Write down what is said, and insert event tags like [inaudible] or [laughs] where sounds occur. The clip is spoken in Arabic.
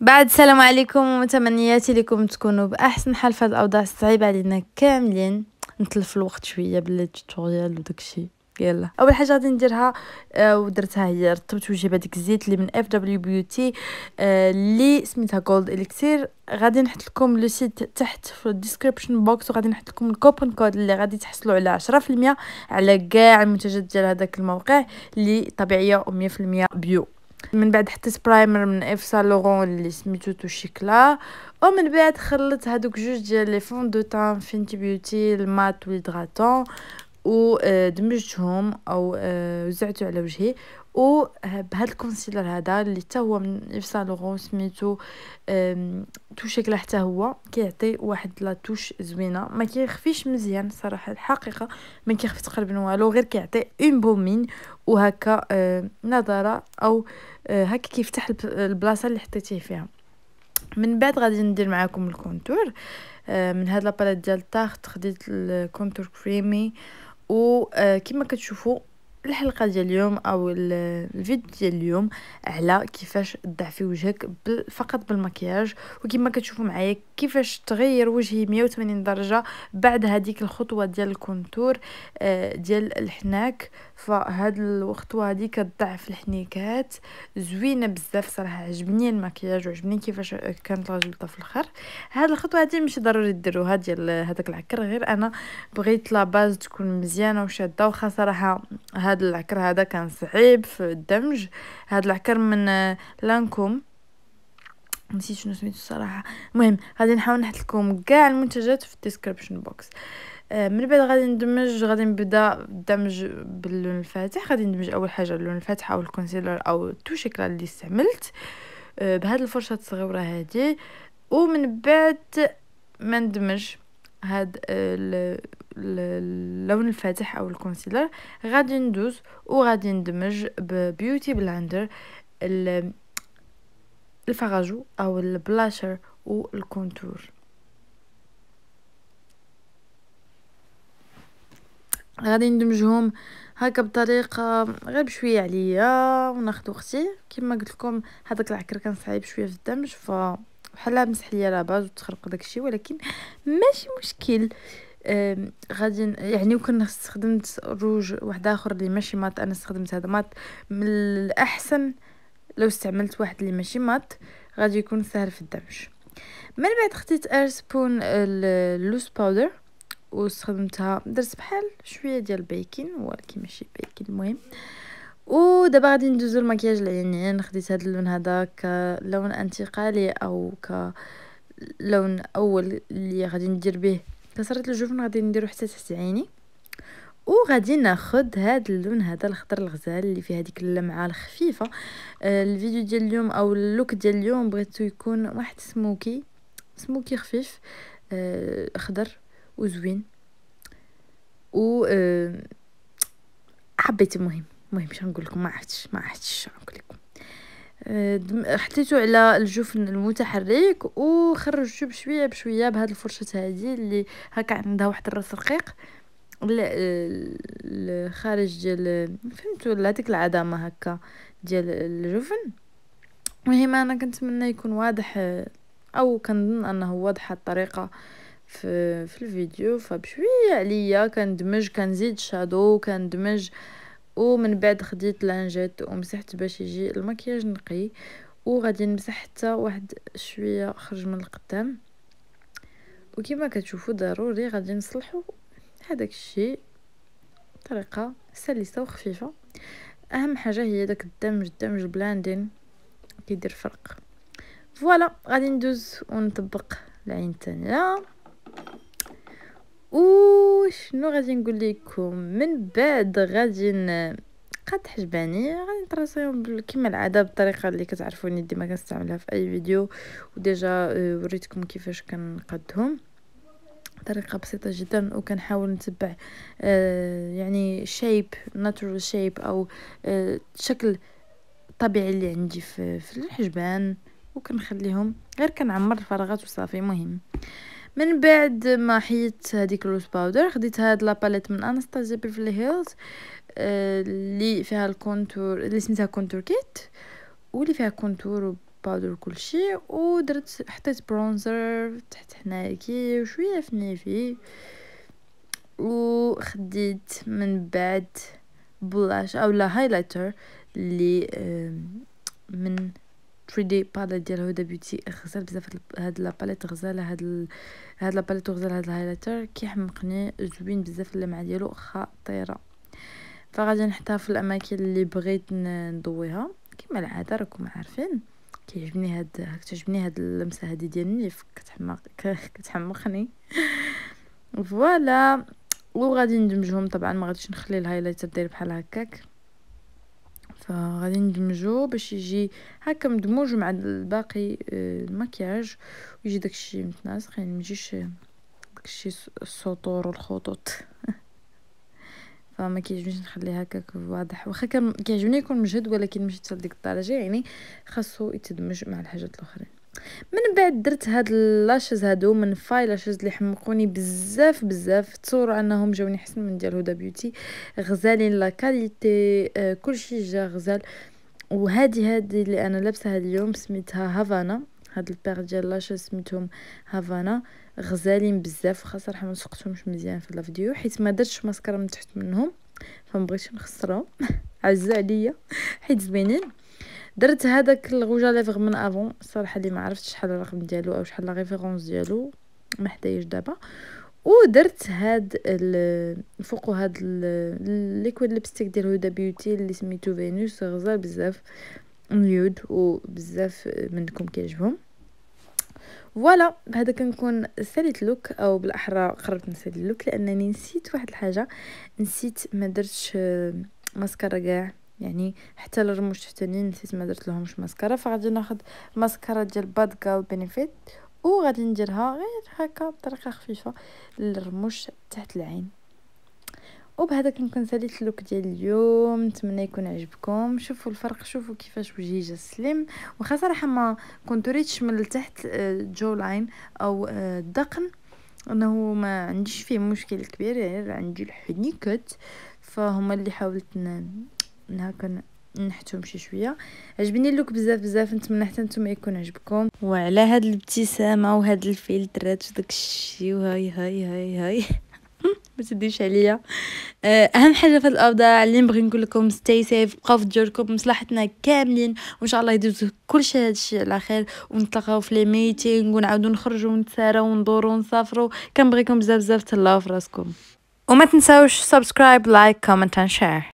بعد السلام عليكم ومتمنياتي لكم تكونوا باحسن حال في الاوضاع الصعيبه علينا كاملين نتلف الوقت شويه بالتوتوريال وداكشي يلا اول حاجه غادي نديرها آه ودرتها هي رطبت وجهي بهذيك الزيت اللي من اف دبليو بيوتي اللي آه سميتها جولد اليكسير غادي نحط لكم لو سيت تحت في الديسكريبشن بوكس وغادي نحط لكم الكوبون كود اللي غادي تحصلوا على 10% على كاع المنتجات ديال هذاك الموقع اللي طبيعيه و100% بيو من بعد حطيت برايمر من اف سان اللي سميتو توشيكلا كلا ومن بعد خلطت هادوك جوج ديال لي فون دو تان فينتي بيوتي المات والهيدراتون ودمجتهم او آه، وزعته على وجهي وبهذا euh, الكونسيلر هذا اللي حتى هو من ايف سان لورون سميتو euh، تو شكل حتى هو كيعطي واحد لا توش زوينه ما كيخفيش مزيان صراحه الحقيقه ما كيخفي تقريبا والو غير كيعطي اون بومين وهكا نظره او euh، هكا كيفتح البلاصه اللي حطيتيه فيها من بعد غادي ندير معاكم الكونتور من هاد لاباليت ديال تاخت خديت الكونتور كريمي وكما كتشوفوا الحلقه ديال اليوم او الفيديو ديال اليوم على كيفاش تضعفي وجهك فقط بالمكياج وكما كتشوفوا معايا كيفاش تغير وجهي 180 درجه بعد هذيك الخطوه ديال الكونتور آه، ديال الحناك فهاد الخطوه هذه كتضعف الحنيكات زوينه بزاف صراحه عجبني المكياج وعجبني كيفاش كانت الجلطه في الاخر هاد الخطوه هذه ماشي ضروري ديروها ديال هذاك العكر غير انا بغيت لا باز تكون مزيانه وشاده وخا صراحه هاد العكر هذا كان صعيب في الدمج هاد العكر من آه، لانكوم نسيت شنو سميتو الصراحه المهم غادي نحاول نحط لكم كاع المنتجات في الديسكريبشن بوكس آه، من بعد غادي ندمج غادي نبدا الدمج باللون الفاتح غادي ندمج اول حاجه اللون الفاتح او الكونسيلر او تو شكل اللي استعملت آه، بهاد الفرشه الصغيره هذه ومن بعد ما ندمج هاد اللون الفاتح او الكونسيلر غادي ندوز وغادي ندمج ببيوتي بلاندر الفغاجو او البلاشر والكونتور غادي ندمجهم هكا بطريقه غير بشويه عليا وناخذ وقتي كما قلت لكم هذاك العكر كان صعيب شويه في الدمج ف بحال مسح ليا لاباج وتخرق داكشي ولكن ماشي مشكل غادي يعني وكان استخدمت روج واحد اخر اللي ماشي مات انا استخدمت هذا مات من الاحسن لو استعملت واحد اللي ماشي مات غادي يكون سهل في الدمج من بعد خديت اير سبون اللوس باودر واستخدمتها درت بحال شويه ديال البيكين ولكن ماشي بيكين المهم آه ودابا غادي ندوزو للمكياج العينين خديت هذا اللون هذا كلون انتقالي او ك لون اول اللي غادي ندير به كسرة الجفن غادي نديرو حتى تحت عيني وغادي ناخد هذا اللون هذا الخضر الغزال اللي فيه هذيك اللمعه الخفيفه آه، الفيديو ديال اليوم او اللوك ديال اليوم بغيتو يكون واحد سموكي سموكي خفيف آه خضر وزوين و آه حبيت المهم المهم شنو نقول لكم ما عرفتش ما عرفتش نقول لكم أه، حطيتو على الجفن المتحرك وخرجته بشويه بشويه بهاد الفرشه هذه اللي هكا عندها واحد الراس رقيق الخارج ديال فهمتوا هذيك العدامه هكا ديال الجفن المهم انا كنتمنى يكون واضح او كنظن انه واضح الطريقه في في الفيديو فبشويه عليا كندمج كنزيد شادو كندمج آه ومن بعد خديت لانجيت ومسحت باش يجي المكياج نقي وغادي نمسح حتى واحد شويه خرج من القدام وكما كتشوفوا ضروري غادي نصلحوا هذاك الشيء بطريقه سلسه وخفيفه اهم حاجه هي داك الدمج الدمج البلاندين كيدير فرق فوالا غادي ندوز ونطبق العين الثانيه وشنو غادي نقول لكم من بعد غادي قد حجباني غادي نطرسيهم كما العاده بالطريقه اللي كتعرفوني ديما كنستعملها في اي فيديو وديجا آه، وريتكم كيفاش كنقدهم طريقة بسيطة جدا وكنحاول نتبع آه يعني شيب ناتورال شيب او آه شكل طبيعي اللي عندي في, في الحجبان وكنخليهم غير كنعمر الفراغات وصافي مهم من بعد ما حيت هذيك الروز باودر خديت هاد لاباليت من انستازيا بيفلي هيلز اللي فيها الكونتور اللي سميتها كونتور كيت واللي فيها كونتور وباودر شيء ودرت حطيت برونزر تحت كي وشويه في نيفي وخديت من بعد بلاش او لا هايلايتر اللي آه، من تريدي باليت ديال هدى بيوتي غزال بزاف هاد لاباليت غزاله هاد ال... هاد لاباليت غزال هاد الهايلايتر كيحمقني زوين بزاف اللمعه ديالو خطيره فغادي نحطها في الاماكن اللي بغيت نضويها كما العاده راكم عارفين كيعجبني هاد كتعجبني هاد اللمسه هادي ديال النيف كتحمق كتحمقني فوالا وغادي ندمجهم طبعا ما غاديش نخلي الهايلايتر داير بحال هكاك فغادي ندمجو باش يجي هكا مدموج مع الباقي آه، المكياج ويجي داكشي متناسق يعني ميجيش آه، داكشي السطور والخطوط [laughs] فما كيعجبنيش نخليه هكاك واضح واخا كان كيعجبني يكون مجهد ولكن ماشي حتى ديك الدرجه يعني خاصو يتدمج مع الحاجات الاخرين من بعد درت هاد اللاشز هادو من فاي لاشز اللي حمقوني بزاف بزاف تصوروا انهم جاوني حسن من ديال هدى بيوتي غزالين لا كاليتي آه، كلشي جا غزال وهادي هادي اللي انا لابسه هاد اليوم سميتها هافانا هاد البير ديال لاشز سميتهم هافانا غزالين بزاف خاصه راه ما سقتهمش مزيان في الفيديو حيت ما درتش ماسكارا من تحت منهم فما بغيتش نخسرهم [laughs] عزو عليا حيت زوينين درت هذاك الغوجا ليفغ من افون الصراحه اللي ما عرفتش شحال الرقم ديالو او شحال لا ريفيرونس ديالو ما حدايش دابا ودرت هاد فوقو هاد ليكويد ليبستيك ديال هدى بيوتي اللي سميتو فينوس غزال بزاف نيود وبزاف منكم كيعجبهم فوالا بهذا كنكون ساليت لوك او بالاحرى قربت نسالي لوك لانني نسيت واحد الحاجه نسيت ما درتش ماسكارا كاع يعني حتى الرموش تحتانيين نسيت ما درت لهمش ماسكارا فغادي ناخذ ماسكارا ديال باد غال بينيفيت وغادي نديرها غير هكا بطريقه خفيفه للرموش تحت العين وبهذا كنكون ساليت اللوك ديال اليوم نتمنى يكون عجبكم شوفوا الفرق شوفوا كيفاش وجهي جا سليم واخا صراحه ما كنت ريتش من تحت جو لاين او الدقن آه، انه ما عنديش فيه مشكل كبير يعني عندي الحنيكات فهما اللي حاولت من هكا نحتهم شي شويه عجبني اللوك بزاف بزاف نتمنى حتى نتوما يكون عجبكم وعلى هاد الابتسامه وهاد الفلترات وداك الشيء وهاي هاي هاي هاي [laughs] ما تديش عليا آه، اهم حاجه في الاوضاع اللي نبغي نقول لكم ستاي سيف بقاو في ديوركم مصلحتنا كاملين وان شاء الله يدوز كلشي هادشي على خير ونتلاقاو في لي ميتينغ ونعاودو نخرجو ونتسارو وندورو ونسافرو كنبغيكم بزاف بزاف تهلاو في راسكم وما تنساوش سبسكرايب لايك كومنت اند شير